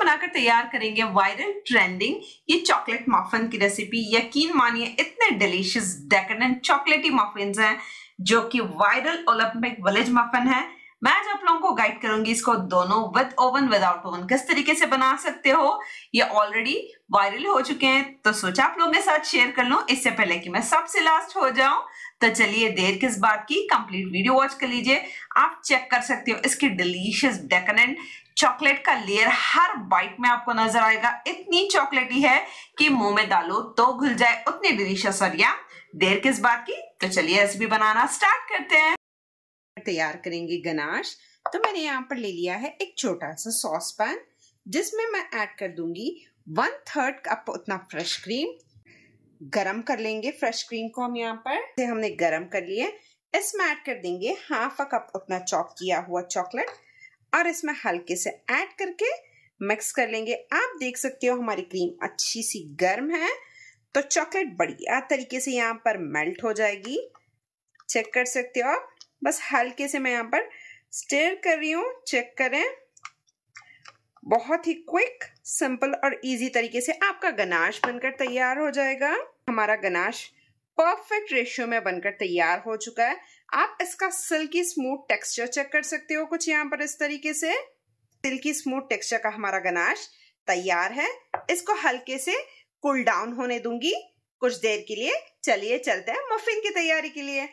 बनाकर तैयार करेंगे वायरल ट्रेंडिंग ये चॉकलेट मफिन की रेसिपी यकीन मानिए इतने डिलीशियस डेकडेंट चॉकलेटी मफिन हैं जो कि वायरल ओलंपिक विलेज मफिन है मैं आज आप लोगों को गाइड करूंगी इसको दोनों विद ओवन विदाउट ओवन किस तरीके से बना सकते हो ये ऑलरेडी वायरल हो चुके हैं तो सोचा आप लोगों के साथ शेयर कर लूं इससे पहले कि मैं सबसे लास्ट हो जाऊं तो चलिए देर किस बात की कंप्लीट वीडियो वॉच कर लीजिए आप चेक कर सकते हो इसके डिलीशियस डेकनेंट चॉकलेट का लेयर हर बाइट में आपको नजर आएगा इतनी चॉकलेटी है कि मुंह में डालो तो घुल जाए उतनी डिलीशियस और या देर किस बात की तो चलिए रेसिपी बनाना स्टार्ट करते हैं तैयार करेंगे गनाश तो मैंने यहाँ पर ले लिया है एक छोटा सा सॉस पैन जिसमें मैं ऐड कर दूंगी वन थर्ड कप उतना फ्रेश क्रीम गरम कर लेंगे फ्रेश क्रीम को हम यहाँ पर हमने गरम कर लिए इसमें ऐड कर देंगे हाफ अ कप उतना चॉप किया हुआ चॉकलेट और इसमें हल्के से ऐड करके मिक्स कर लेंगे आप देख सकते हो हमारी क्रीम अच्छी सी गर्म है तो चॉकलेट बढ़िया तरीके से यहाँ पर मेल्ट हो जाएगी चेक कर सकते हो आप बस हल्के से मैं यहाँ पर स्टेयर कर रही हूँ चेक करें बहुत ही क्विक सिंपल और इजी तरीके से आपका गनाश बनकर तैयार हो जाएगा हमारा गनाश परफेक्ट रेशियो में बनकर तैयार हो चुका है आप इसका सिल्की स्मूथ टेक्सचर चेक कर सकते हो कुछ यहाँ पर इस तरीके से सिल्की स्मूथ टेक्सचर का हमारा गनाश तैयार है इसको हल्के से कूल डाउन होने दूंगी कुछ देर के लिए चलिए चलते हैं मफिन की तैयारी के लिए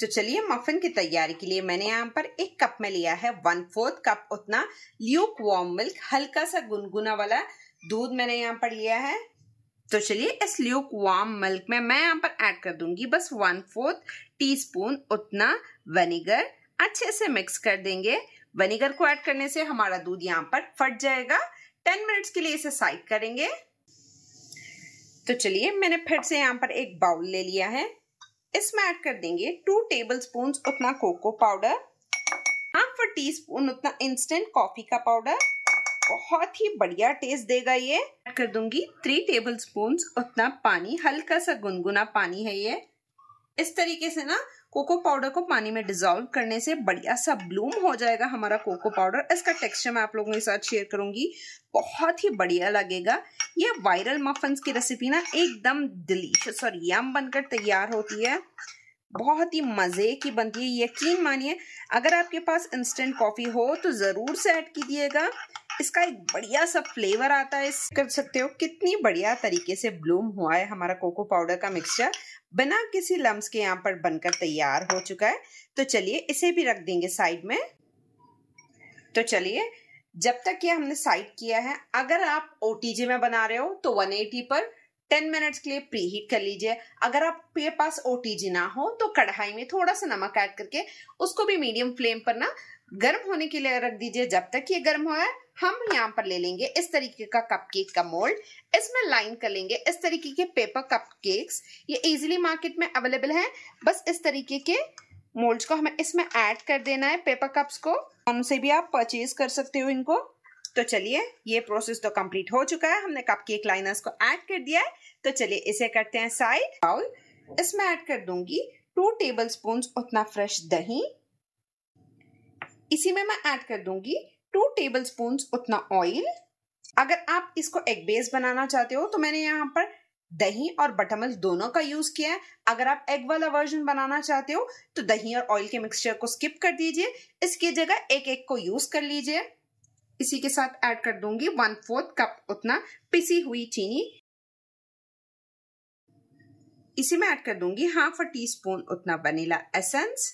तो चलिए मफिन की तैयारी के लिए मैंने यहाँ पर एक कप में लिया है वन फोर्थ कप उतना ल्यूक वार्म मिल्क हल्का सा गुनगुना वाला दूध मैंने यहाँ पर लिया है तो चलिए इस ल्यूक वार्म मिल्क में मैं यहाँ पर ऐड कर दूंगी बस वन फोर्थ टीस्पून उतना वनीगर अच्छे से मिक्स कर देंगे वनीगर को ऐड करने से हमारा दूध यहाँ पर फट जाएगा टेन मिनट्स के लिए इसे साइड करेंगे तो चलिए मैंने फिर से यहाँ पर एक बाउल ले लिया है इसमें ऐड कर देंगे टू टेबल स्पून उतना cocoa powder half teaspoon उतना इंस्टेंट कॉफी का पाउडर बहुत ही बढ़िया टेस्ट देगा ये ऐड कर दूंगी थ्री टेबल स्पून उतना पानी हल्का सा गुनगुना पानी है ये इस तरीके से ना कोको पाउडर को पानी में डिजोल्व करने से बढ़िया सा ब्लूम हो जाएगा हमारा कोको पाउडर इसका टेक्सचर मैं आप लोगों के साथ शेयर करूंगी बहुत ही बढ़िया लगेगा ये वायरल मफन्स की रेसिपी ना एकदम डिलीशियस और यम बनकर तैयार होती है बहुत ही मज़े की बनती है यकीन मानिए अगर आपके पास इंस्टेंट कॉफ़ी हो तो ज़रूर से ऐड कीजिएगा इसका एक बढ़िया सा फ्लेवर आता है कर सकते हो कितनी बढ़िया तरीके से ब्लूम हुआ है हमारा कोको पाउडर का मिक्सचर बिना किसी लम्स के यहाँ पर बनकर तैयार हो चुका है तो चलिए इसे भी रख देंगे साइड में तो चलिए जब तक ये हमने साइड किया है अगर आप ओ में बना रहे हो तो 180 पर 10 मिनट्स के लिए प्री हीट कर लीजिए अगर आपके पास ओ ना हो तो कढ़ाई में थोड़ा सा नमक ऐड करके उसको भी मीडियम फ्लेम पर ना गर्म होने के लिए रख दीजिए जब तक ये गर्म हो है हम यहाँ पर ले लेंगे इस तरीके का कपकेक का मोल्ड इसमें लाइन कर लेंगे इस तरीके के पेपर कपकेक्स ये इजीली मार्केट में अवेलेबल है बस इस तरीके के मोल्ड्स को हमें इसमें ऐड कर देना है पेपर कप्स को उनसे भी आप परचेज कर सकते हो इनको तो चलिए ये प्रोसेस तो कंप्लीट हो चुका है हमने केक लाइनर्स को ऐड कर दिया है तो चलिए इसे करते हैं साइड बाउल इसमें ऐड कर दूंगी टू टेबल स्पून उतना फ्रेश दही इसी में मैं ऐड कर दूंगी टू टेबल स्पून उतना ऑयल अगर आप इसको एग बेस बनाना चाहते हो तो मैंने यहाँ पर दही और बटर मिल्क दोनों का यूज किया है अगर आप एग वाला वर्जन बनाना चाहते हो तो दही और ऑयल के मिक्सचर को स्किप कर दीजिए इसकी जगह एक एक को यूज कर लीजिए इसी के साथ ऐड कर दूंगी वन फोर्थ कप उतना पिसी हुई चीनी इसी में ऐड कर दूंगी हाफ अ टी स्पून उतना वनीला एसेंस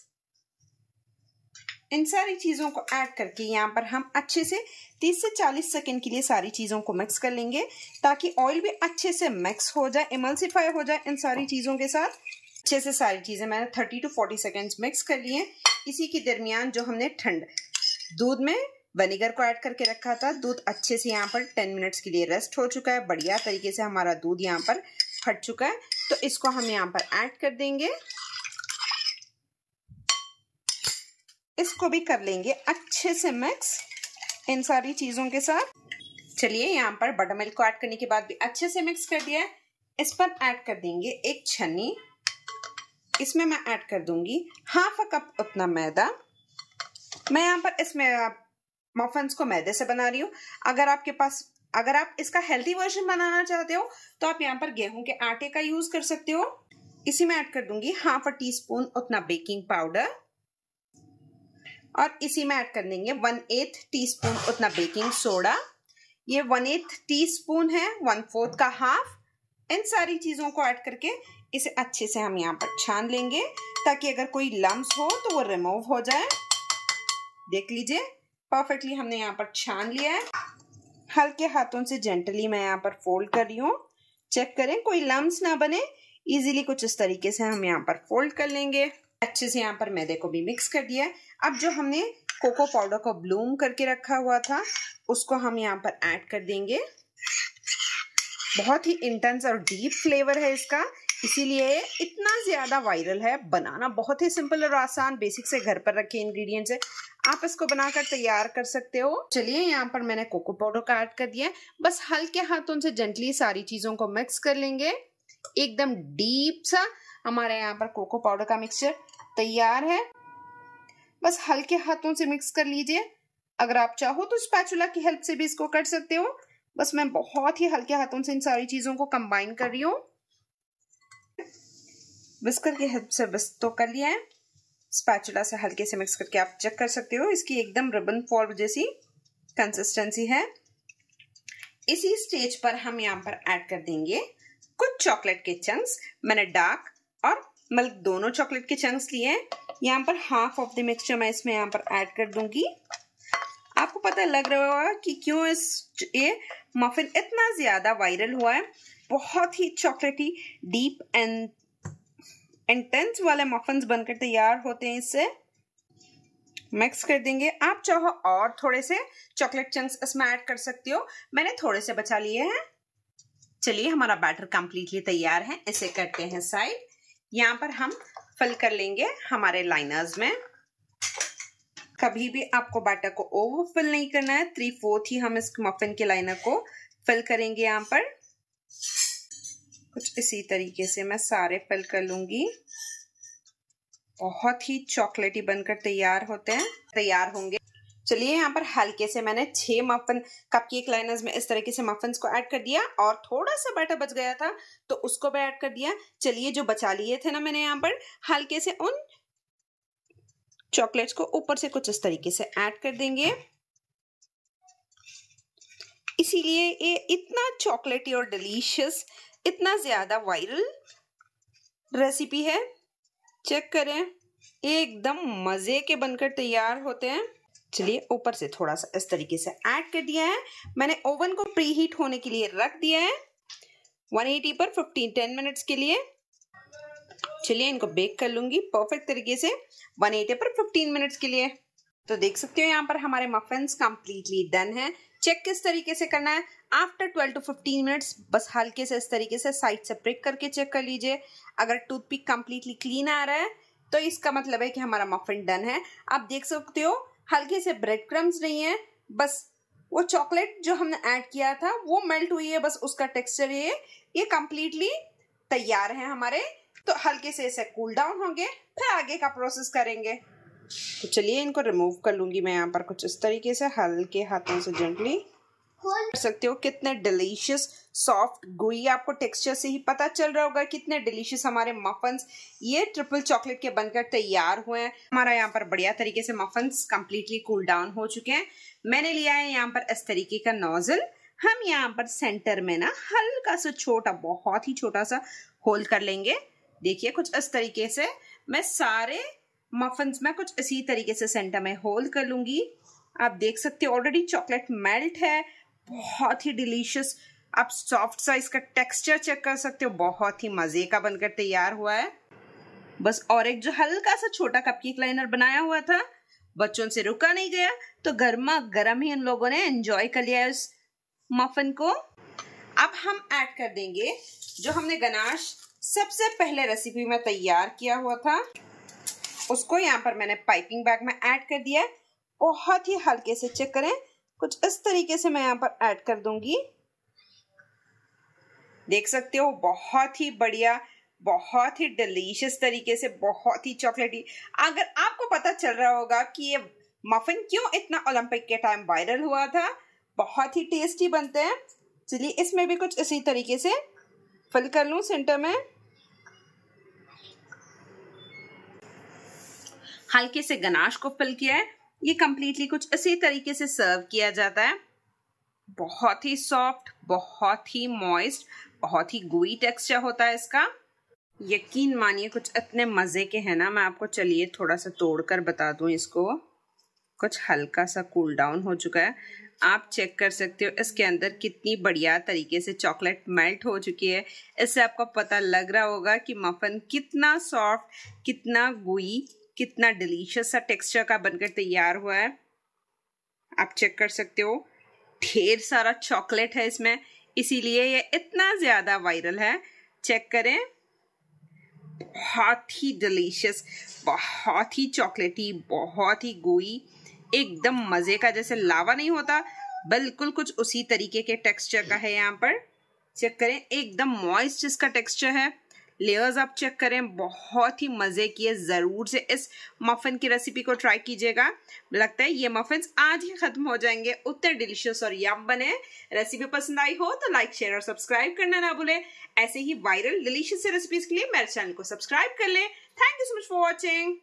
इन सारी चीज़ों को ऐड करके यहाँ पर हम अच्छे से 30 से 40 सेकेंड के लिए सारी चीज़ों को मिक्स कर लेंगे ताकि ऑयल भी अच्छे से मिक्स हो जाए इमल्सिफाई हो जाए इन सारी चीज़ों के साथ अच्छे से सारी चीज़ें मैंने 30 टू 40 सेकेंड्स मिक्स कर लिए इसी के दरमियान जो हमने ठंड दूध में वनीगर को ऐड करके रखा था दूध अच्छे से यहाँ पर टेन मिनट्स के लिए रेस्ट हो चुका है बढ़िया तरीके से हमारा दूध यहाँ पर फट चुका है तो इसको हम यहाँ पर ऐड कर देंगे इसको भी कर लेंगे अच्छे से मिक्स इन सारी चीज़ों के साथ चलिए यहाँ पर बटर मिल्क को ऐड करने के बाद भी अच्छे से मिक्स कर दिया है इस पर ऐड कर देंगे एक छन्नी इसमें मैं ऐड कर दूंगी हाफ अ कप उतना मैदा मैं यहाँ पर इसमें मफन्स को मैदे से बना रही हूँ अगर आपके पास अगर आप इसका हेल्दी वर्जन बनाना चाहते हो तो आप यहाँ पर गेहूं के आटे का यूज कर सकते हो इसी में ऐड कर दूंगी हाफ अ स्पून उतना बेकिंग पाउडर और इसी में ऐड कर देंगे वन एथ टी स्पून उतना बेकिंग सोडा ये वन एथ टी स्पून है वन फोर्थ का हाफ इन सारी चीज़ों को ऐड करके इसे अच्छे से हम यहाँ पर छान लेंगे ताकि अगर कोई लम्स हो तो वो रिमूव हो जाए देख लीजिए परफेक्टली हमने यहाँ पर छान लिया है हल्के हाथों से जेंटली मैं यहाँ पर फोल्ड कर रही हूँ चेक करें कोई लम्स ना बने इजीली कुछ इस तरीके से हम यहाँ पर फोल्ड कर लेंगे अच्छे से यहाँ पर मैदे को भी मिक्स कर दिया है अब जो हमने कोको पाउडर को ब्लूम करके रखा हुआ था उसको हम यहाँ पर ऐड कर देंगे बहुत ही इंटेंस और डीप फ्लेवर है इसका इसीलिए इतना ज़्यादा वायरल है बनाना बहुत ही सिंपल और आसान बेसिक से घर पर रखे इंग्रेडिएंट्स है आप इसको बनाकर तैयार कर सकते हो चलिए यहाँ पर मैंने कोको पाउडर का ऐड कर दिया बस हल्के हाथों से जेंटली सारी चीज़ों को मिक्स कर लेंगे एकदम डीप सा हमारे यहाँ पर कोको पाउडर का मिक्सचर तैयार है बस हल्के हाथों से मिक्स कर लीजिए अगर आप चाहो तो स्पैचुला की हेल्प से भी इसको कर सकते हो बस मैं बहुत ही हल्के हाथों से इन सारी चीजों को कंबाइन कर रही हूँ विस्कर की हेल्प से बस तो कर लिया है स्पैचुला से हल्के से मिक्स करके आप चेक कर सकते हो इसकी एकदम रिबन फॉर्म जैसी कंसिस्टेंसी है इसी स्टेज पर हम यहाँ पर ऐड कर देंगे कुछ चॉकलेट के चंक्स मैंने डार्क और मिल्क दोनों चॉकलेट के चंक्स लिए हैं यहाँ पर हाफ ऑफ द मिक्सचर मैं इसमें यहाँ पर ऐड कर दूंगी आपको पता लग रहा होगा कि क्यों इस ये मफिन इतना ज्यादा वायरल हुआ है बहुत ही चॉकलेटी डीप एंड इंटेंस वाले मफिन बनकर तैयार होते हैं इससे मिक्स कर देंगे आप चाहो और थोड़े से चॉकलेट चंक्स इसमें ऐड कर सकते हो मैंने थोड़े से बचा लिए हैं चलिए हमारा बैटर कम्प्लीटली तैयार है इसे करते हैं साइड यहाँ पर हम फिल कर लेंगे हमारे लाइनर्स में कभी भी आपको बैटर को ओवर फिल नहीं करना है थ्री फोर्थ ही हम इस मफिन के लाइनर को फिल करेंगे यहाँ पर कुछ इसी तरीके से मैं सारे फिल कर लूंगी बहुत ही चॉकलेटी बनकर तैयार होते हैं तैयार होंगे चलिए यहाँ पर हल्के से मैंने छह मफन कप एक लाइनर्स में इस तरीके से मफिन को ऐड कर दिया और थोड़ा सा बैटर बच गया था तो उसको भी ऐड कर दिया चलिए जो बचा लिए थे ना मैंने यहाँ पर हल्के से उन चॉकलेट्स को ऊपर से कुछ इस तरीके से ऐड कर देंगे इसीलिए ये इतना चॉकलेटी और डिलीशियस इतना ज़्यादा वायरल रेसिपी है चेक करें एकदम मज़े के बनकर तैयार होते हैं चलिए ऊपर से थोड़ा सा इस तरीके से ऐड कर दिया है मैंने ओवन को प्री हीट होने के लिए रख दिया है 180 पर 15 10 मिनट्स के लिए चलिए इनको बेक कर लूंगी परफेक्ट तरीके से 180 पर 15 मिनट्स के लिए तो देख सकते हो यहाँ पर हमारे मफिन्स कंप्लीटली डन है चेक किस तरीके से करना है आफ्टर 12 टू 15 मिनट्स बस हल्के से इस तरीके से साइड से ब्रेक करके चेक कर लीजिए अगर टूथपिक कंप्लीटली क्लीन आ रहा है तो इसका मतलब है कि हमारा मफिन डन है आप देख सकते हो हल्के से ब्रेड क्रम्स नहीं है बस वो चॉकलेट जो हमने ऐड किया था वो मेल्ट हुई है बस उसका टेक्सचर ये ये कम्प्लीटली तैयार है हमारे तो हल्के से इसे कूल डाउन होंगे फिर आगे का प्रोसेस करेंगे तो चलिए इनको रिमूव कर लूंगी मैं यहाँ पर कुछ इस तरीके से हल्के हाथों से जेंटली खोल सकते हो कितने डिलीशियस सॉफ्ट गुई आपको टेक्सचर से ही पता चल रहा होगा कितने डिलीशियस हमारे मफन्स ये ट्रिपल चॉकलेट के बनकर तैयार हुए हैं हमारा यहाँ पर बढ़िया तरीके से मफन्स कम्प्लीटली कूल डाउन हो चुके हैं मैंने लिया है यहाँ पर इस तरीके का नोजल हम यहाँ पर सेंटर में ना हल्का सा छोटा बहुत ही छोटा सा होल कर लेंगे देखिए कुछ इस तरीके से मैं सारे मफन्स में कुछ इसी तरीके से सेंटर में होल कर लूंगी आप देख सकते हो ऑलरेडी चॉकलेट मेल्ट है बहुत ही डिलीशियस आप सॉफ्ट सा इसका टेक्सचर चेक कर सकते हो बहुत ही मज़े का बनकर तैयार हुआ है बस और एक जो हल्का सा छोटा कपकेक लाइनर बनाया हुआ था बच्चों से रुका नहीं गया तो गर्मा गर्म ही उन लोगों ने एंजॉय कर लिया इस मफन को अब हम ऐड कर देंगे जो हमने गनाश सबसे पहले रेसिपी में तैयार किया हुआ था उसको यहाँ पर मैंने पाइपिंग बैग में ऐड कर दिया बहुत ही हल्के से चेक करें कुछ इस तरीके से मैं यहाँ पर ऐड कर दूंगी देख सकते हो बहुत ही बढ़िया बहुत ही डिलीशियस तरीके से बहुत ही चॉकलेटी अगर आपको पता चल रहा होगा कि ये मफिन क्यों इतना ओलंपिक के टाइम वायरल हुआ था बहुत ही टेस्टी बनते हैं चलिए इसमें भी कुछ इसी तरीके से फिल कर लूँ सेंटर में हल्के से गनाश को फिल किया है ये कम्प्लीटली कुछ इसी तरीके से सर्व किया जाता है बहुत ही सॉफ्ट बहुत ही मॉइस्ट बहुत ही गुई टेक्सचर होता है इसका यकीन मानिए कुछ इतने मज़े के हैं ना मैं आपको चलिए थोड़ा सा तोड़कर बता दूं इसको कुछ हल्का सा कूल डाउन हो चुका है आप चेक कर सकते हो इसके अंदर कितनी बढ़िया तरीके से चॉकलेट मेल्ट हो चुकी है इससे आपको पता लग रहा होगा कि मफ़न कितना सॉफ्ट कितना गुई कितना डिलीशियस सा टेक्सचर का बनकर तैयार हुआ है आप चेक कर सकते हो ढेर सारा चॉकलेट है इसमें इसीलिए ये इतना ज़्यादा वायरल है चेक करें बहुत ही डिलीशियस बहुत ही चॉकलेटी बहुत ही गोई एकदम मज़े का जैसे लावा नहीं होता बिल्कुल कुछ उसी तरीके के टेक्सचर का है यहाँ पर चेक करें एकदम मॉइस्ट इसका टेक्सचर है लेयर्स आप चेक करें बहुत ही मज़े की है ज़रूर से इस मफ़िन की रेसिपी को ट्राई कीजिएगा लगता है ये मफ़िन आज ही ख़त्म हो जाएंगे उतने डिलीशियस और यम बने रेसिपी पसंद आई हो तो लाइक शेयर और सब्सक्राइब करना ना भूलें ऐसे ही वायरल डिलीशियस रेसिपीज़ के लिए मेरे चैनल को सब्सक्राइब कर लें thank you so much for watching